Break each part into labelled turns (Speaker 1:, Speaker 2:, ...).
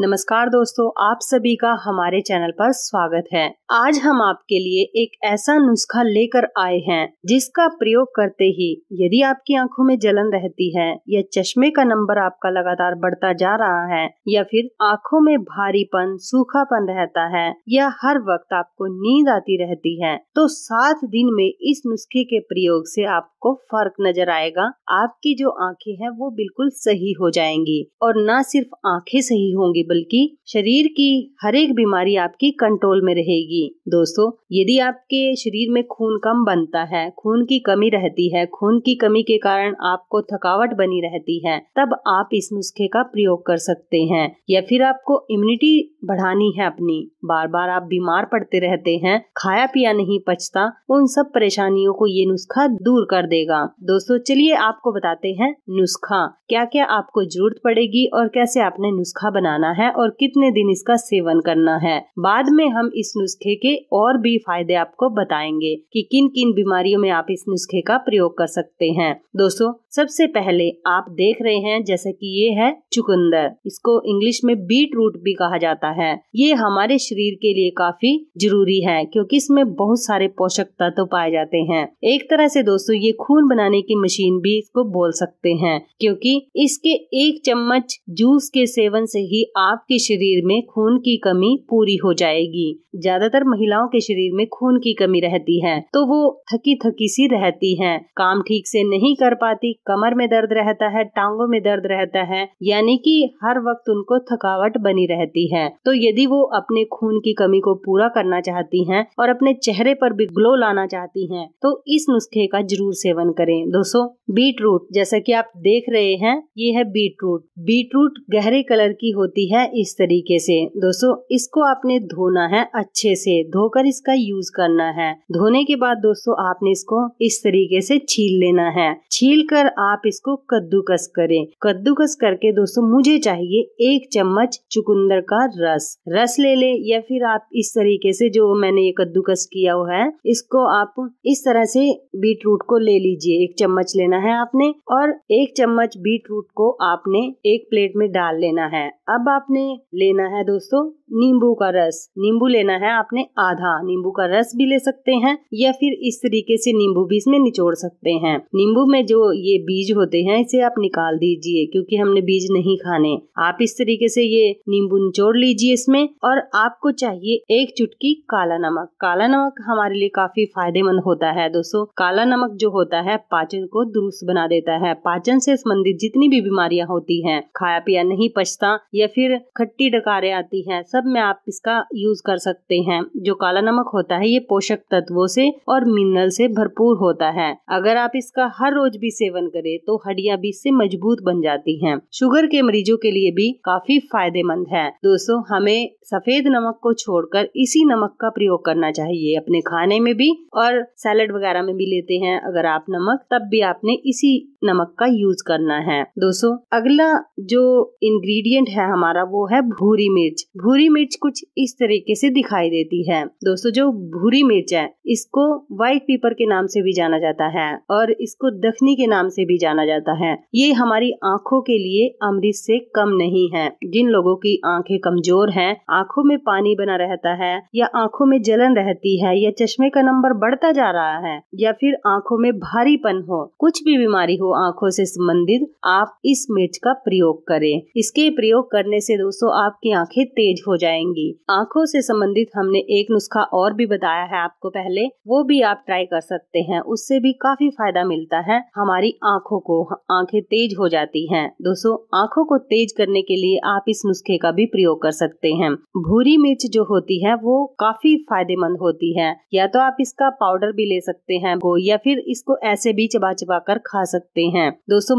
Speaker 1: नमस्कार दोस्तों आप सभी का हमारे चैनल पर स्वागत है आज हम आपके लिए एक ऐसा नुस्खा लेकर आए हैं जिसका प्रयोग करते ही यदि आपकी आंखों में जलन रहती है या चश्मे का नंबर आपका लगातार बढ़ता जा रहा है या फिर आंखों में भारीपन सूखापन रहता है या हर वक्त आपको नींद आती रहती है तो सात दिन में इस नुस्खे के प्रयोग से आपको फर्क नजर आएगा आपकी जो आँखें हैं वो बिल्कुल सही हो जाएंगी और न सिर्फ आँखें सही होंगी बल्कि शरीर की हर एक बीमारी आपकी कंट्रोल में रहेगी दोस्तों यदि आपके शरीर में खून कम बनता है खून की कमी रहती है खून की कमी के कारण आपको थकावट बनी रहती है तब आप इस नुस्खे का प्रयोग कर सकते हैं या फिर आपको इम्यूनिटी बढ़ानी है अपनी बार बार आप बीमार पड़ते रहते हैं खाया पिया नहीं पचता उन सब परेशानियों को ये नुस्खा दूर कर देगा दोस्तों चलिए आपको बताते हैं नुस्खा क्या क्या आपको जरूरत पड़ेगी और कैसे आपने नुस्खा बनाना करना है और कितने दिन इसका सेवन करना है बाद में हम इस नुस्खे के और भी फायदे आपको बताएंगे कि किन किन बीमारियों में आप इस नुस्खे का प्रयोग कर सकते हैं दोस्तों सबसे पहले आप देख रहे हैं जैसे कि ये है चुकंदर इसको इंग्लिश में बीट रूट भी कहा जाता है ये हमारे शरीर के लिए काफी जरूरी है क्योंकि इसमें बहुत सारे पोषक तत्व तो पाए जाते हैं एक तरह से दोस्तों ये खून बनाने की मशीन भी इसको बोल सकते हैं क्योंकि इसके एक चम्मच जूस के सेवन से ही आपके शरीर में खून की कमी पूरी हो जाएगी ज्यादातर महिलाओं के शरीर में खून की कमी रहती है तो वो थकी थकी सी रहती है काम ठीक से नहीं कर पाती कमर में दर्द रहता है टांगों में दर्द रहता है यानी कि हर वक्त उनको थकावट बनी रहती है तो यदि वो अपने खून की कमी को पूरा करना चाहती हैं और अपने चेहरे पर भी ग्लो लाना चाहती हैं तो इस नुस्खे का जरूर सेवन करें दोस्तों बीट रूट जैसा कि आप देख रहे हैं ये है बीट रूट बीट रूट गहरे कलर की होती है इस तरीके से दोस्तों इसको आपने धोना है अच्छे से धोकर इसका यूज करना है धोने के बाद दोस्तों आपने इसको इस तरीके से छील लेना है छील कर आप इसको कद्दूकस करें कद्दूकस करके दोस्तों मुझे चाहिए एक चम्मच चुकंदर का रस रस ले ले या फिर आप इस तरीके से जो मैंने ये कद्दूकस किया हुआ है इसको आप इस तरह से बीट रूट को ले लीजिए एक चम्मच लेना है आपने और एक चम्मच बीट रूट को आपने एक प्लेट में डाल लेना है अब आपने लेना है दोस्तों नींबू का रस नींबू लेना है आपने आधा नींबू का रस भी ले सकते हैं या फिर इस तरीके से नींबू भी इसमें निचोड़ सकते हैं नींबू में जो ये बीज होते हैं इसे आप निकाल दीजिए क्योंकि हमने बीज नहीं खाने आप इस तरीके से ये नींबू निचोड़ लीजिए इसमें और आपको चाहिए एक चुटकी काला नमक काला नमक हमारे लिए काफी फायदेमंद होता है दोस्तों काला नमक जो होता है पाचन को दुरुस्त बना देता है पाचन से संबंधित जितनी भी बीमारियां होती हैं खाया पिया नहीं पचता या फिर खट्टी डकारे आती हैं सब में आप इसका यूज कर सकते हैं जो काला नमक होता है ये पोषक तत्वों से और मिनरल से भरपूर होता है अगर आप इसका हर रोज भी सेवन करे तो हड्डियां भी इससे मजबूत बन जाती हैं शुगर के मरीजों के लिए भी काफी फायदेमंद है दोस्तों हमें सफेद नमक को छोड़कर इसी नमक का प्रयोग करना चाहिए अपने खाने में भी और सैलड वगैरह में भी लेते हैं अगर आप नमक तब भी आपने इसी नमक का यूज करना है दोस्तों अगला जो इंग्रेडिएंट है हमारा वो है भूरी मिर्च भूरी मिर्च कुछ इस तरीके से दिखाई देती है दोस्तों जो भूरी मिर्च है इसको व्हाइट पेपर के नाम से भी जाना जाता है और इसको दखनी के नाम से से भी जाना जाता है ये हमारी आँखों के लिए अमृत से कम नहीं है जिन लोगों की आंखें कमजोर हैं, आंखों में पानी बना रहता है या आंखों में जलन रहती है या चश्मे का नंबर बढ़ता जा रहा है या फिर आंखों में भारीपन हो कुछ भी बीमारी हो आंखों से संबंधित आप इस मिर्च का प्रयोग करें इसके प्रयोग करने से दोस्तों आपकी आंखें तेज हो जाएंगी आंखों से संबंधित हमने एक नुस्खा और भी बताया है आपको पहले वो भी आप ट्राई कर सकते हैं उससे भी काफी फायदा मिलता है हमारी आंखों को आंखें तेज हो जाती हैं दोस्तों आंखों को तेज करने के लिए आप इस नुस्खे का भी प्रयोग कर सकते हैं भूरी मिर्च जो होती है वो काफी फायदेमंद होती है या तो आप इसका पाउडर भी ले सकते हैं वो या फिर इसको ऐसे भी चबा चबा कर खा सकते हैं दोस्तों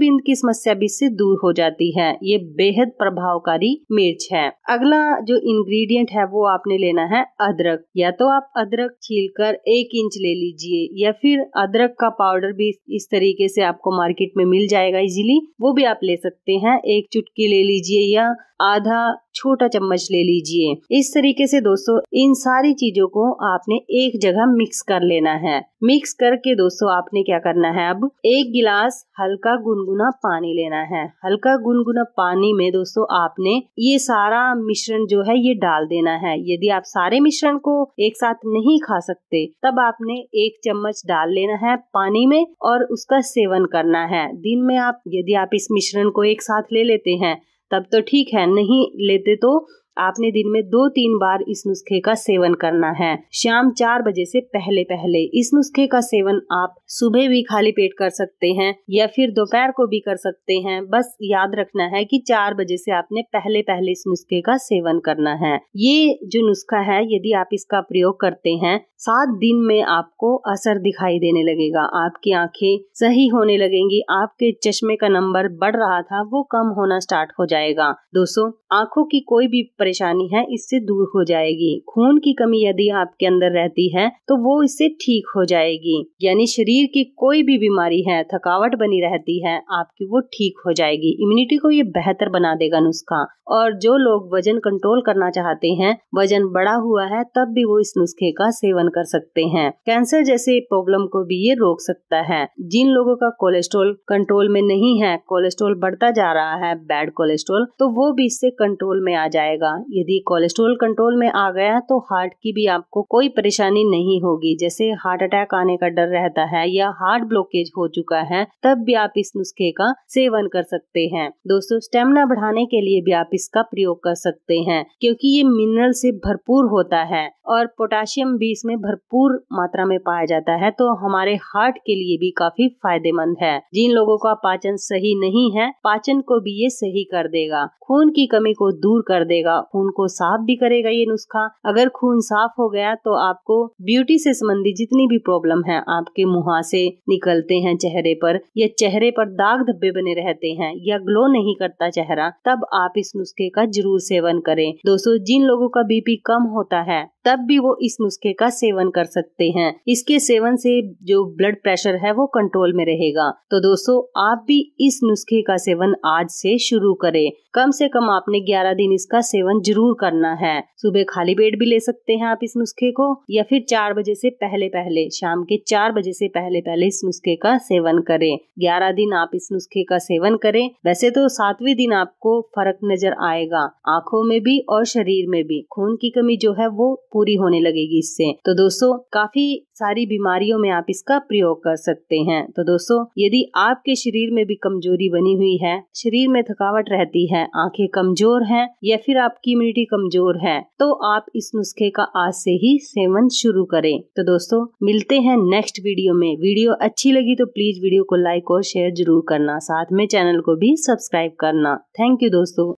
Speaker 1: बिंद की समस्या भी इससे दूर हो जाती है ये बेहद प्रभावकारी मिर्च है अगला जो इंग्रेडिएंट है वो आपने लेना है अदरक या तो आप अदरक छील कर एक इंच ले लीजिए या फिर अदरक का पाउडर भी इस तरीके से आपको मार्केट में मिल जाएगा इजीली वो भी आप ले सकते हैं एक चुटकी ले लीजिए या आधा छोटा चम्मच ले लीजिए इस तरीके से दोस्तों इन सारी चीजों को आपने एक जगह मिक्स कर लेना है मिक्स करके दोस्तों आपने क्या करना है अब एक गिलास हल्का गुनगुना पानी लेना है हल्का गुनगुना पानी में दोस्तों आपने ये सारा मिश्रण जो है ये डाल देना है यदि आप सारे मिश्रण को एक साथ नहीं खा सकते तब आपने एक चम्मच डाल लेना है पानी में और उसका सेवन करना है दिन में आप यदि आप इस मिश्रण को एक साथ ले लेते हैं तब तो ठीक है नहीं लेते तो आपने दिन में दो तीन बार इस नुस्खे का सेवन करना है शाम चार बजे से पहले पहले इस नुस्खे का सेवन आप सुबह भी खाली पेट कर सकते हैं या फिर दोपहर को भी कर सकते हैं बस याद रखना है कि चार बजे से आपने पहले पहले इस नुस्खे का सेवन करना है ये जो नुस्खा है यदि आप इसका प्रयोग करते हैं सात दिन में आपको असर दिखाई देने लगेगा आपकी आंखें सही होने लगेंगी आपके चश्मे का नंबर बढ़ रहा था वो कम होना स्टार्ट हो जाएगा दोस्तों आंखों की कोई भी परेशानी है इससे दूर हो जाएगी खून की कमी यदि आपके अंदर रहती है तो वो इससे ठीक हो जाएगी यानी शरीर की कोई भी बीमारी है थकावट बनी रहती है आपकी वो ठीक हो जाएगी इम्यूनिटी को ये बेहतर बना देगा नुस्खा और जो लोग वजन कंट्रोल करना चाहते हैं वजन बढ़ा हुआ है तब भी वो इस नुस्खे का सेवन कर सकते हैं कैंसर जैसे प्रॉब्लम को भी ये रोक सकता है जिन लोगों का कोलेस्ट्रोल कंट्रोल में नहीं है कोलेस्ट्रोल बढ़ता जा रहा है बैड कोलेस्ट्रोल तो वो भी इससे कंट्रोल में आ जाएगा होगा यदि कोलेस्ट्रोल कंट्रोल में आ गया तो हार्ट की भी आपको कोई परेशानी नहीं होगी जैसे हार्ट अटैक आने का डर रहता है या हार्ट ब्लॉकेज हो चुका है तब भी आप इस नुस्खे का सेवन कर सकते हैं दोस्तों स्टेमिना बढ़ाने के लिए भी आप इसका प्रयोग कर सकते हैं क्योंकि ये मिनरल से भरपूर होता है और पोटेशियम भी इसमें भरपूर मात्रा में पाया जाता है तो हमारे हार्ट के लिए भी काफी फायदेमंद है जिन लोगों का पाचन सही नहीं है पाचन को भी ये सही कर देगा खून की कमी को दूर कर देगा खून को साफ भी करेगा ये नुस्खा अगर खून साफ हो गया तो आपको ब्यूटी से संबंधित जितनी भी प्रॉब्लम है आपके मुहासे निकलते हैं चेहरे पर या चेहरे पर दाग धब्बे बने रहते हैं या ग्लो नहीं करता चेहरा तब आप इस नुस्खे का जरूर सेवन करें दोस्तों जिन लोगों का बीपी कम होता है तब भी वो इस नुस्खे का सेवन कर सकते हैं इसके सेवन से जो ब्लड प्रेशर है वो कंट्रोल में रहेगा तो दोस्तों आप भी इस नुस्खे का सेवन आज से शुरू करें कम से कम आपने 11 दिन इसका सेवन जरूर करना है सुबह खाली पेट भी ले सकते हैं आप इस नुस्खे को या फिर चार बजे से पहले पहले शाम के चार बजे से पहले पहले इस नुस्खे का सेवन करें ग्यारह दिन आप इस नुस्खे का सेवन करें वैसे तो सातवें दिन आपको फर्क नजर आएगा आंखों में भी और शरीर में भी खून की कमी जो है वो पूरी होने लगेगी इससे तो दोस्तों काफी सारी बीमारियों में आप इसका प्रयोग कर सकते हैं तो दोस्तों यदि आपके शरीर में भी कमजोरी बनी हुई है शरीर में थकावट रहती है आंखें कमजोर हैं या फिर आपकी इम्यूनिटी कमजोर है तो आप इस नुस्खे का आज से ही सेवन शुरू करें तो दोस्तों मिलते हैं नेक्स्ट वीडियो में वीडियो अच्छी लगी तो प्लीज वीडियो को लाइक और शेयर जरूर करना साथ में चैनल को भी सब्सक्राइब करना थैंक यू दोस्तों